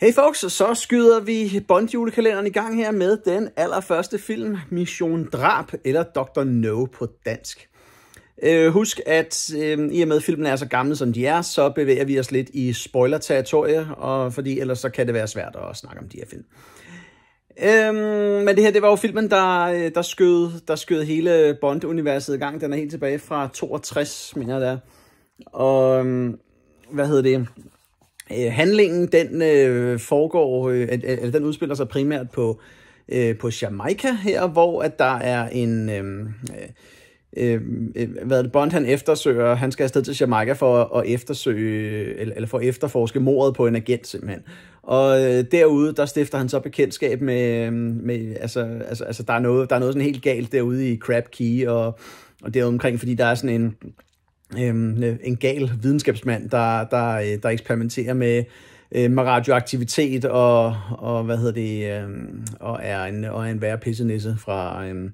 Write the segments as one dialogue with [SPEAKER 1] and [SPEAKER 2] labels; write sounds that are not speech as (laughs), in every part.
[SPEAKER 1] Hey folks, så skyder vi Bond-julekalenderen i gang her med den allerførste film, Mission Drab, eller Dr. No på dansk. Øh, husk, at øh, i og med at filmen er så gammel, som de er, så bevæger vi os lidt i spoiler og fordi ellers så kan det være svært at snakke om de her film. Øhm, men det her, det var jo filmen, der, øh, der, skød, der skød hele Bond-universet i gang. Den er helt tilbage fra 62, mener jeg det Og, øhm, hvad hedder det? Øh, handlingen, den øh, foregår, øh, eller den udspiller sig primært på, øh, på Jamaica her, hvor at der er en... Øh, øh, øh, øh hvad det, Bond han eftersøger, han skal afsted til Jamaica for at, eftersøge, eller, eller for at efterforske mordet på en agent simpelthen. Og øh, derude, der stifter han så bekendtskab med, med altså, altså, altså der, er noget, der er noget sådan helt galt derude i Crab Key og, og omkring fordi der er sådan en, Øhm, øh, en gal videnskabsmand, der, der, øh, der eksperimenterer med, øh, med radioaktivitet og, og hvad hedder det øh, og er en og er en værre pissenisse fra øhm,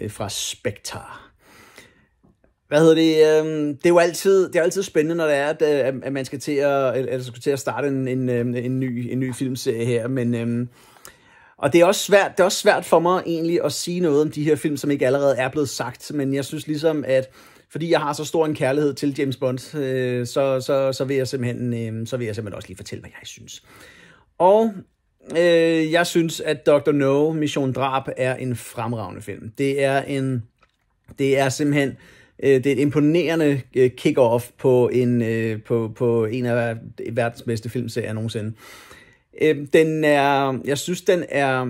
[SPEAKER 1] øh, fra Spektar. Hvad hedder det? Øhm, det er jo altid det er altid spændende når det er at, øh, at man skal til at eller skal til at starte en, en, en ny en ny filmserie her, men og det er, også svært, det er også svært for mig egentlig at sige noget om de her film, som ikke allerede er blevet sagt, men jeg synes ligesom, at fordi jeg har så stor en kærlighed til James Bond, øh, så, så, så, vil jeg simpelthen, øh, så vil jeg simpelthen også lige fortælle, hvad jeg synes. Og øh, jeg synes, at Dr. No, Mission Drab, er en fremragende film. Det er en... Det er simpelthen... Øh, det er et imponerende øh, kick-off på en, øh, på, på en af verdens bedste filmserier nogensinde. Øh, den er... Jeg synes, den er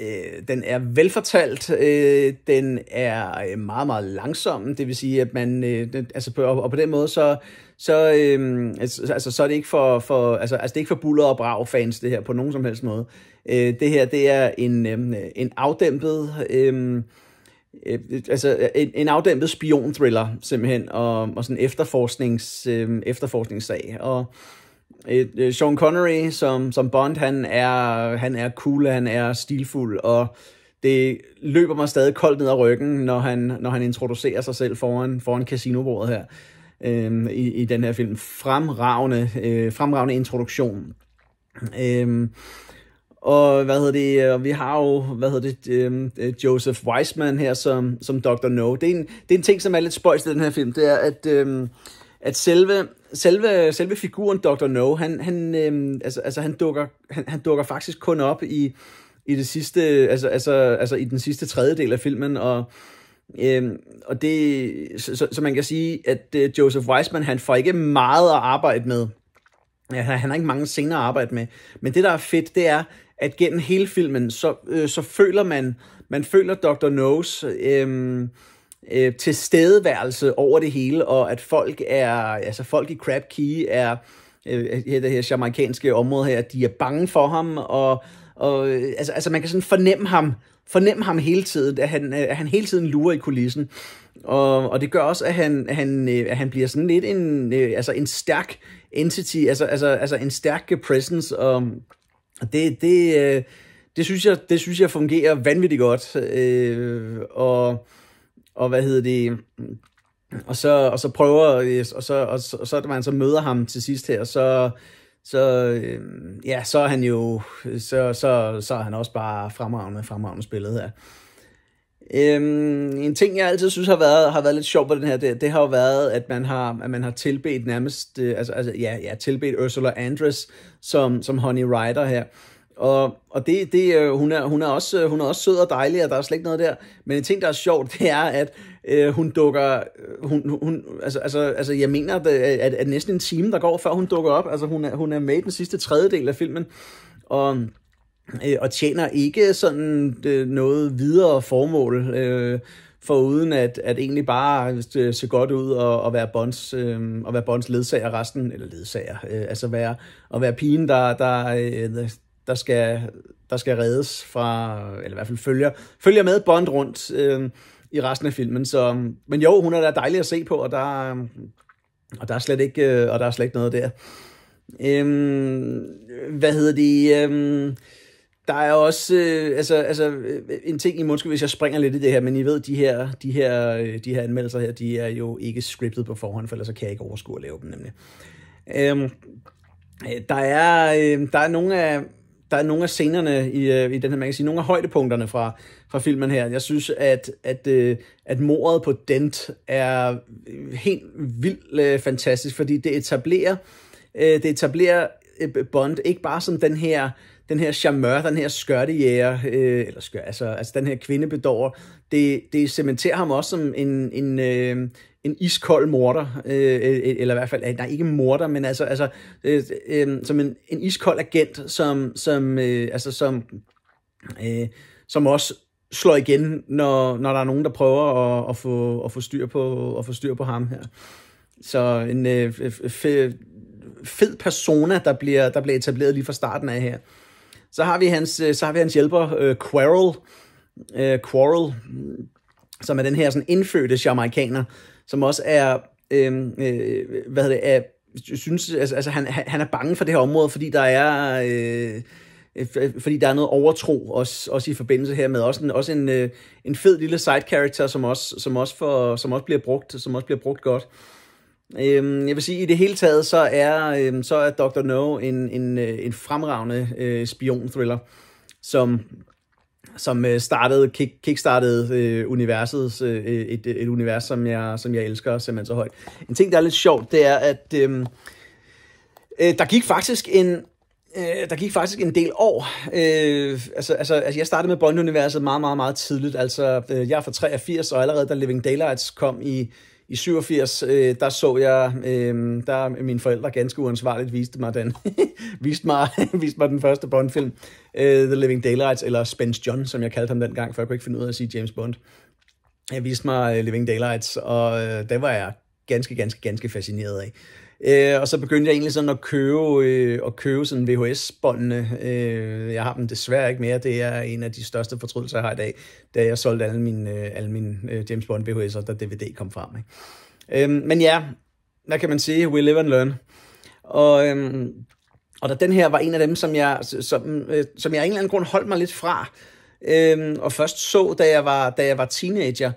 [SPEAKER 1] Øh, den er velfortalt, øh, den er øh, meget, meget langsom, det vil sige, at man, øh, altså på, og på den måde, så, så, øh, altså, altså, så er det ikke for, for altså, altså, det er ikke for buller og brav fans, det her, på nogen som helst måde. Øh, det her, det er en, øh, en afdæmpet, øh, øh, altså en, en afdæmpet spion-thriller, simpelthen, og, og sådan en efterforsknings, øh, efterforskningssag, og et øh, Sean Connery som, som Bond, han er, han er cool, han er stilfuld, og det løber mig stadig koldt ned ad ryggen, når han, når han introducerer sig selv foran, foran casinobordet her øh, i, i den her film. Fremragende, øh, fremragende introduktion. Øh, og hvad hedder det, og øh, vi har jo, hvad hedder det, øhm, øh, Joseph Weisman her som, som Dr. No. Det er, en, det er en ting, som er lidt spøjst i den her film, det er, at, øh, at selve selve, selve figuren Dr. No, han, han, øhm, altså, altså, han, dukker, han, han dukker faktisk kun op i, i det sidste, altså, altså, altså i den sidste tredjedel af filmen, og, øhm, og det, så, så, man kan sige, at øh, Joseph Weisman, han får ikke meget at arbejde med. Ja, han har ikke mange scener at arbejde med. Men det, der er fedt, det er, at gennem hele filmen, så, øh, så føler man, man føler Dr. No's, øh, øh, tilstedeværelse over det hele, og at folk er, altså folk i Crab Key er, øh, det her jamaikanske område her, de er bange for ham, og, og øh, altså, altså man kan sådan fornemme ham, fornemme ham hele tiden, at han, øh, at han hele tiden lurer i kulissen. Og, og det gør også, at han, han, øh, at han bliver sådan lidt en, altså en stærk entity, altså, altså, altså en stærk presence, og det, det, det, synes jeg, det synes jeg fungerer vanvittigt godt. Øh, og og hvad hedder det, og så, og så prøver, og så, og så, og så, man så møder ham til sidst her, så, så øh, ja, så er han jo, så, så, så er han også bare fremragende, fremragende spillet her. Øhm, en ting, jeg altid synes har været, har været lidt sjov på den her, det, det har jo været, at man har, at man har tilbedt nærmest, øh, altså, altså ja, ja, tilbedt Ursula Andress som, som Honey Rider her. Og, og det, det, øh, hun, er, hun, er også, hun er også sød og dejlig, og der er slet ikke noget der. Men en ting, der er sjovt, (laughs) det er, at øh, hun dukker... Øh, hun, hun, altså, altså, altså, jeg mener, at, øh, at, at næsten en time, der går, før hun dukker op. Altså, hun er, hun er med i den sidste tredjedel af filmen. Og øh, og tjener ikke sådan øh, noget videre formål, øh, for uden at, at egentlig bare se godt ud og, og være Bonds, øh, og være Bonds ledsager resten, eller ledsager, øh, altså være, og være pigen, der, der, øh, der skal, der skal reddes fra, eller i hvert fald følger, følger med Bond rundt øh, i resten af filmen. Så, men jo, hun er da dejlig at se på, og der, og der er slet ikke, øh, og der er slet ikke noget der. Øhm, hvad hedder det? Øhm, der er også øh, altså, altså, øh, en ting i måske, hvis jeg springer lidt i det her, men I ved, de her, de her, øh, de her anmeldelser her, de er jo ikke scriptet på forhånd, for ellers kan jeg ikke overskue at lave dem nemlig. Øhm, der, er, øh, der er nogle af, der er nogle af scenerne i, øh, i den her, man kan sige, nogle af højdepunkterne fra, fra filmen her. Jeg synes, at, at, øh, at mordet på Dent er helt vildt øh, fantastisk, fordi det etablerer, det etablerer Bond ikke bare som den her den her charmeur, den her skørtejæger, eller skør, altså, altså den her kvindebedårer, det, det cementerer ham også som en, en, en iskold morter, øh, øh, eller i hvert fald, nej, ikke morter, men altså, altså øh, øh, som en, en iskold agent, som, som, øh, altså, som, øh, som også slår igen, når, når der er nogen, der prøver at, at, få, at, få, styr på, at få styr på ham her. Så en øh, fe, fed persona, der bliver, der bliver etableret lige fra starten af her. Så har vi hans, øh, så har vi hans hjælper, øh, Quarrel. Øh, Quarrel, som er den her sådan indfødte jamaikaner, som også er, øh, øh, hvad hedder det, er, synes, altså, altså han, han er bange for det her område, fordi der er... Øh, øh fordi der er noget overtro også, også i forbindelse her med også en, også en, øh, en fed lille side character som også som også for, som også bliver brugt som også bliver brugt godt. Øhm, jeg vil sige, at i det hele taget, så er, øhm, så er Dr. No en, en, øh, en fremragende øh, spion-thriller, som som øh, startede, kick, kickstartede øh, universet øh, et, et univers, som jeg, som jeg elsker simpelthen så højt. En ting, der er lidt sjovt, det er, at øh, øh, der gik faktisk en, øh, der gik faktisk en del år. Øh, altså, altså, altså, jeg startede med Bond-universet meget, meget, meget tidligt. Altså, øh, jeg er fra 83, og allerede da Living Daylights kom i i 87, øh, der så jeg, øh, der mine forældre ganske uansvarligt viste mig den, (laughs) viste, mig, (laughs) viste mig den første Bond-film, øh, The Living Daylights, eller Spence John, som jeg kaldte ham dengang, for jeg kunne ikke finde ud af at sige James Bond. Jeg viste mig øh, Living Daylights, og øh, det var jeg ganske, ganske, ganske fascineret af. Øh, og så begyndte jeg egentlig sådan at købe, øh, at købe sådan VHS-båndene. Øh, jeg har dem desværre ikke mere. Det er en af de største fortrydelser, jeg har i dag, da jeg solgte alle mine, øh, alle mine øh, James Bond VHS'er, da DVD kom frem. Ikke? Øh, men ja, hvad kan man sige, we live and learn. Og, øh, og da den her var en af dem, som jeg, som, øh, som jeg af en eller anden grund holdt mig lidt fra, øh, og først så, da jeg var, da jeg var teenager,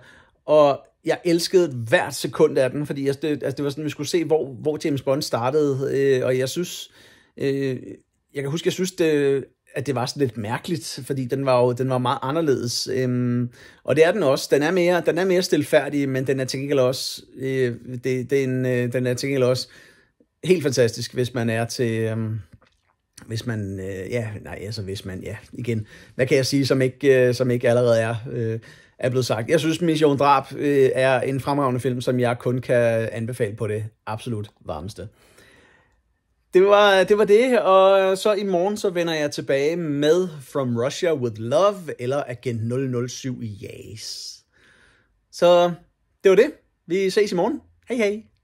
[SPEAKER 1] og jeg elskede hvert sekund af den, fordi altså, det, altså, det var sådan, vi skulle se, hvor, hvor James Bond startede, øh, og jeg synes, øh, jeg kan huske, jeg synes, det, at det var sådan lidt mærkeligt, fordi den var jo den var meget anderledes. Øhm, og det er den også. Den er mere, den er mere stilfærdig, men den er til gengæld også, øh, det, det er en, øh, den er til gengæld også helt fantastisk, hvis man er til, øh, hvis man, øh, ja, nej, altså hvis man, ja, igen, hvad kan jeg sige, som ikke, øh, som ikke allerede er, øh, er blevet sagt. Jeg synes, Mission Drab øh, er en fremragende film, som jeg kun kan anbefale på det absolut varmeste. Det var, det var det, og så i morgen så vender jeg tilbage med From Russia With Love eller Agent 007 i yes. Så det var det. Vi ses i morgen. Hej hej.